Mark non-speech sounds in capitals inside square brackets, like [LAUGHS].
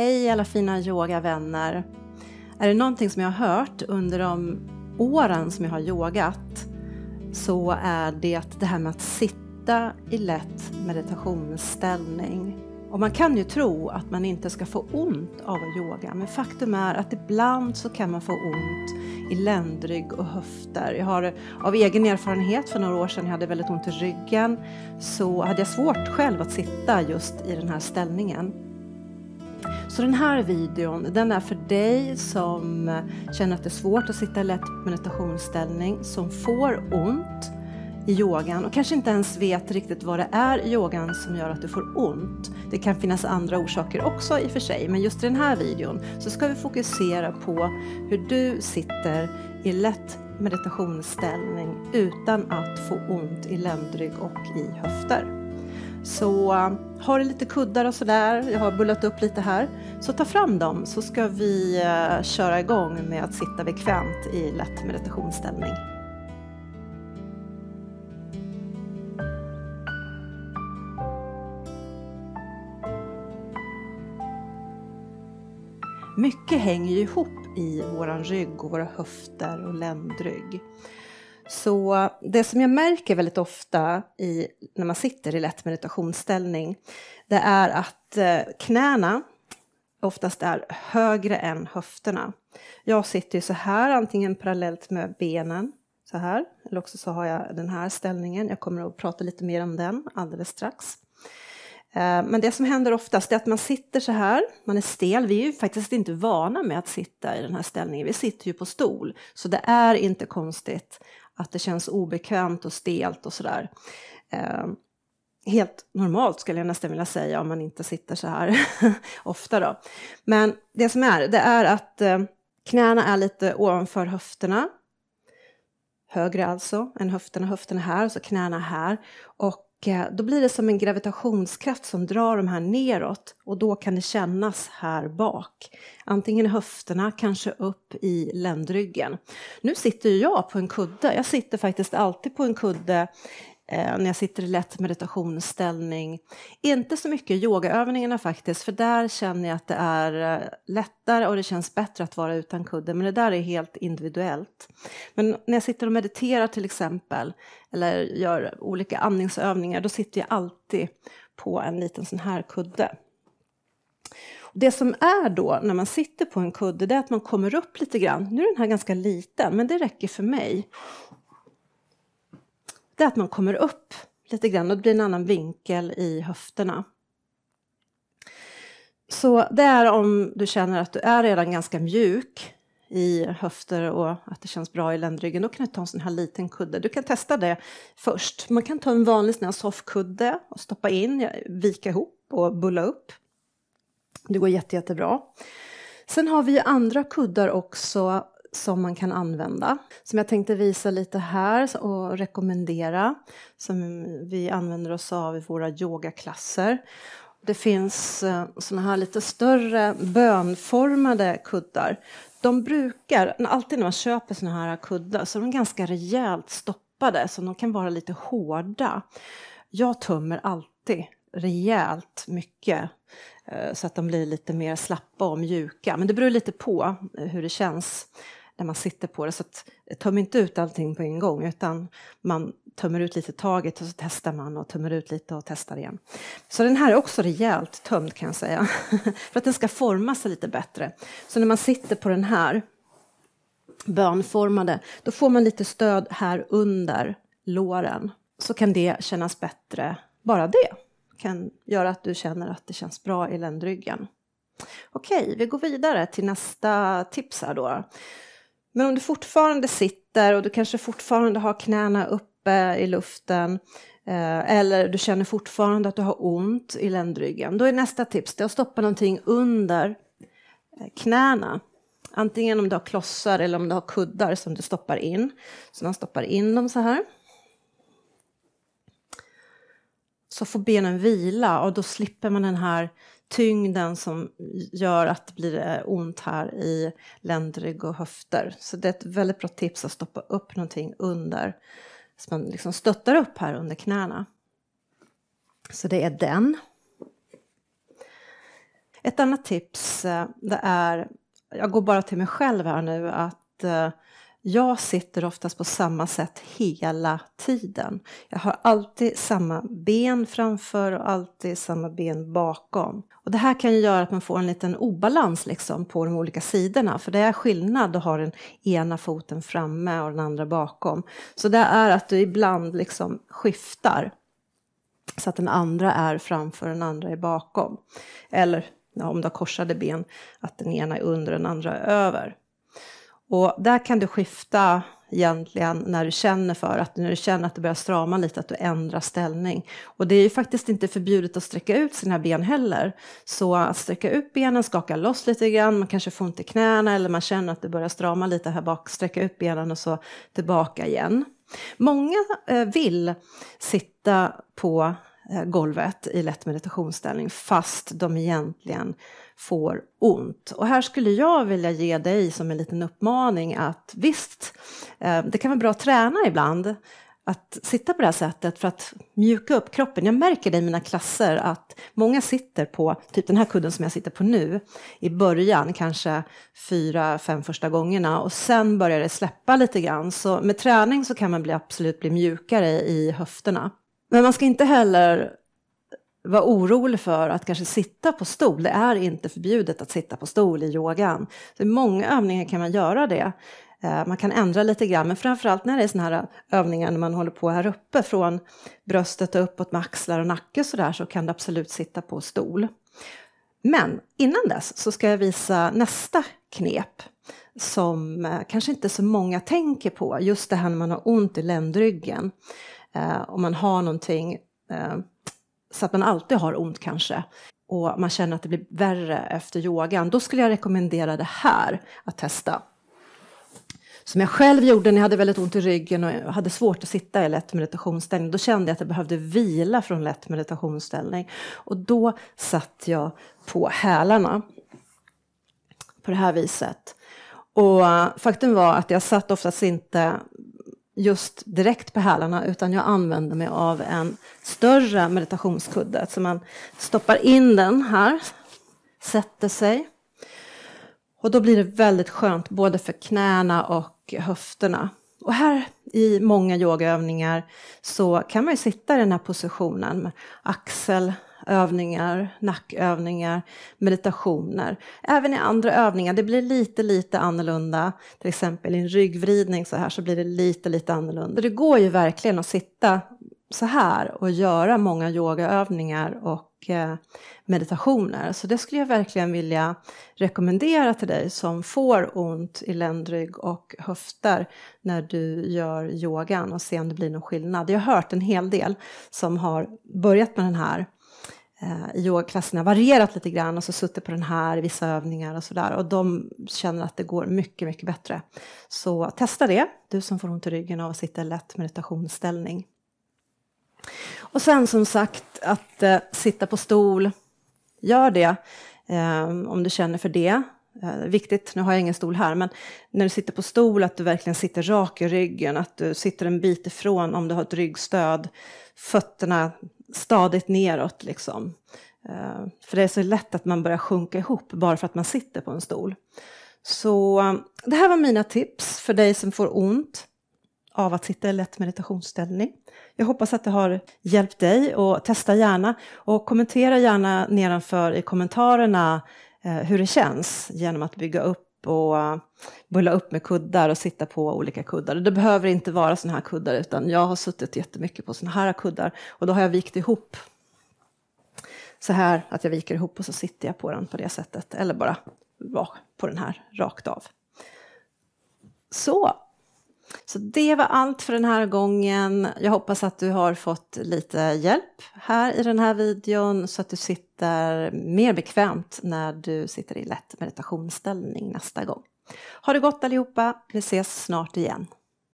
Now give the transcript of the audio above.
Hej alla fina yogavänner! Är det någonting som jag har hört under de åren som jag har yogat så är det det här med att sitta i lätt meditationsställning. Och man kan ju tro att man inte ska få ont av att yoga men faktum är att ibland så kan man få ont i ländrygg och höfter. Jag har av egen erfarenhet för några år sedan, jag hade väldigt ont i ryggen, så hade jag svårt själv att sitta just i den här ställningen. Så den här videon den är för dig som känner att det är svårt att sitta i lätt meditationsställning, som får ont i yogan och kanske inte ens vet riktigt vad det är i yogan som gör att du får ont. Det kan finnas andra orsaker också i och för sig, men just i den här videon så ska vi fokusera på hur du sitter i lätt meditationsställning utan att få ont i ländrygg och i höfter. Så eh, har du lite kuddar och sådär, jag har bullat upp lite här, så ta fram dem så ska vi eh, köra igång med att sitta bekvämt i lätt meditationsställning. Mycket hänger ju ihop i våran rygg och våra höfter och ländrygg. Så det som jag märker väldigt ofta i, när man sitter i lätt meditationsställning, det är att eh, knäna oftast är högre än höfterna. Jag sitter ju så här, antingen parallellt med benen, så här, eller också så har jag den här ställningen. Jag kommer att prata lite mer om den alldeles strax. Eh, men det som händer oftast är att man sitter så här, man är stel. Vi är ju faktiskt inte vana med att sitta i den här ställningen, vi sitter ju på stol. Så det är inte konstigt att det känns obekvämt och stelt och sådär. Eh, helt normalt skulle jag nästan vilja säga om man inte sitter så här [LAUGHS] ofta då. Men det som är, det är att eh, knäna är lite ovanför höfterna. Högre alltså än höfterna, höfterna här, så knäna här. Och Eh, då blir det som en gravitationskraft som drar de här neråt och då kan det kännas här bak. Antingen i höfterna, kanske upp i ländryggen. Nu sitter jag på en kudde. Jag sitter faktiskt alltid på en kudde eh, när jag sitter i lätt meditationsställning. Inte så mycket yogaövningarna faktiskt, för där känner jag att det är eh, lättare och det känns bättre att vara utan kudde, men det där är helt individuellt. Men när jag sitter och mediterar till exempel, eller gör olika andningsövningar, då sitter jag alltid på en liten sån här kudde. Det som är då när man sitter på en kudde, det är att man kommer upp lite grann. Nu är den här ganska liten, men det räcker för mig det är att man kommer upp lite grann och det blir en annan vinkel i höfterna. Så det är om du känner att du är redan ganska mjuk i höfter och att det känns bra i ländryggen, då kan du ta en sån här liten kudde. Du kan testa det först. Man kan ta en vanlig sån här soffkudde och stoppa in, vika ihop och bulla upp. Det går jätte, jättebra. Sen har vi andra kuddar också som man kan använda. Som jag tänkte visa lite här och rekommendera. Som vi använder oss av i våra yogaklasser. Det finns eh, såna här lite större bönformade kuddar. De brukar, alltid när man köper såna här kuddar, så är de ganska rejält stoppade. Så de kan vara lite hårda. Jag tömmer alltid rejält mycket eh, så att de blir lite mer slappa och mjuka. Men det beror lite på eh, hur det känns när man sitter på det. Så att, eh, töm inte ut allting på en gång utan man tömmer ut lite taget och så testar man och tömmer ut lite och testar igen. Så den här är också rejält tömd kan jag säga, [LAUGHS] för att den ska forma sig lite bättre. Så när man sitter på den här bönformade, då får man lite stöd här under låren. Så kan det kännas bättre, bara det kan göra att du känner att det känns bra i ländryggen. Okej, vi går vidare till nästa tips här då. Men om du fortfarande sitter och du kanske fortfarande har knäna uppe i luften eh, eller du känner fortfarande att du har ont i ländryggen, då är nästa tips det att stoppa någonting under eh, knäna. Antingen om du har klossar eller om du har kuddar som du stoppar in. Så man stoppar in dem så här. Så får benen vila och då slipper man den här tyngden som gör att det blir eh, ont här i ländrygg och höfter. Så det är ett väldigt bra tips att stoppa upp någonting under, så man liksom stöttar upp här under knäna. Så det är den. Ett annat tips eh, det är, jag går bara till mig själv här nu, att eh, jag sitter oftast på samma sätt hela tiden. Jag har alltid samma ben framför och alltid samma ben bakom. Och det här kan ju göra att man får en liten obalans liksom på de olika sidorna, för det är skillnad att ha den ena foten framme och den andra bakom. Så det är att du ibland liksom skiftar så att den andra är framför och den andra är bakom. Eller ja, om du har korsade ben, att den ena är under och den andra är över. Och där kan du skifta egentligen när du känner för att när du känner att det börjar strama lite, att du ändrar ställning. Och det är ju faktiskt inte förbjudet att sträcka ut sina ben heller. Så att sträcka ut benen, skaka loss lite grann, man kanske får ont i knäna eller man känner att det börjar strama lite här bak, sträcka ut benen och så tillbaka igen. Många eh, vill sitta på eh, golvet i lätt meditationsställning fast de egentligen får ont. Och här skulle jag vilja ge dig som en liten uppmaning att visst, eh, det kan vara bra att träna ibland, att sitta på det här sättet för att mjuka upp kroppen. Jag märker det i mina klasser att många sitter på, typ den här kudden som jag sitter på nu, i början, kanske fyra, fem första gångerna och sen börjar det släppa lite grann. Så med träning så kan man bli, absolut bli mjukare i höfterna. Men man ska inte heller vara orolig för att kanske sitta på stol. Det är inte förbjudet att sitta på stol i yogan. Så I många övningar kan man göra det. Eh, man kan ändra lite grann, men framförallt när det är sådana här övningar när man håller på här uppe från bröstet och uppåt med axlar och nacke så där så kan du absolut sitta på stol. Men innan dess så ska jag visa nästa knep som eh, kanske inte så många tänker på, just det här när man har ont i ländryggen och eh, man har någonting så att man alltid har ont kanske och man känner att det blir värre efter yogan, då skulle jag rekommendera det här att testa. Som jag själv gjorde när jag hade väldigt ont i ryggen och hade svårt att sitta i lätt meditationsställning, då kände jag att jag behövde vila från lätt meditationsställning. Och då satt jag på hälarna på det här viset. Och faktum var att jag satt oftast inte just direkt på hälarna utan jag använder mig av en större meditationskudde. Så man stoppar in den här, sätter sig. Och då blir det väldigt skönt både för knäna och höfterna. Och här i många yogaövningar så kan man ju sitta i den här positionen med axel övningar, nackövningar, meditationer. Även i andra övningar, det blir lite, lite annorlunda. Till exempel i en ryggvridning så här så blir det lite, lite annorlunda. Det går ju verkligen att sitta så här och göra många yogaövningar och eh, meditationer. Så det skulle jag verkligen vilja rekommendera till dig som får ont i ländrygg och höfter när du gör yogan och se om det blir någon skillnad. Jag har hört en hel del som har börjat med den här Eh, i yogaklasserna varierat lite grann och så suttit på den här i vissa övningar och sådär. Och de känner att det går mycket, mycket bättre. Så testa det, du som får ont i ryggen av att sitta i lätt meditationsställning. Och sen som sagt, att eh, sitta på stol, gör det eh, om du känner för det. Eh, viktigt, nu har jag ingen stol här, men när du sitter på stol att du verkligen sitter rak i ryggen, att du sitter en bit ifrån om du har ett ryggstöd. Fötterna stadigt neråt liksom. Eh, för det är så lätt att man börjar sjunka ihop bara för att man sitter på en stol. Så eh, det här var mina tips för dig som får ont av att sitta i lätt meditationsställning. Jag hoppas att det har hjälpt dig och testa gärna och kommentera gärna nedanför i kommentarerna eh, hur det känns genom att bygga upp och bulla upp med kuddar och sitta på olika kuddar. Det behöver inte vara sådana här kuddar utan jag har suttit jättemycket på sådana här kuddar och då har jag vikt ihop så här att jag viker ihop och så sitter jag på den på det sättet eller bara på den här rakt av. Så så det var allt för den här gången. Jag hoppas att du har fått lite hjälp här i den här videon så att du sitter mer bekvämt när du sitter i lätt meditationsställning nästa gång. Ha det gott allihopa, vi ses snart igen.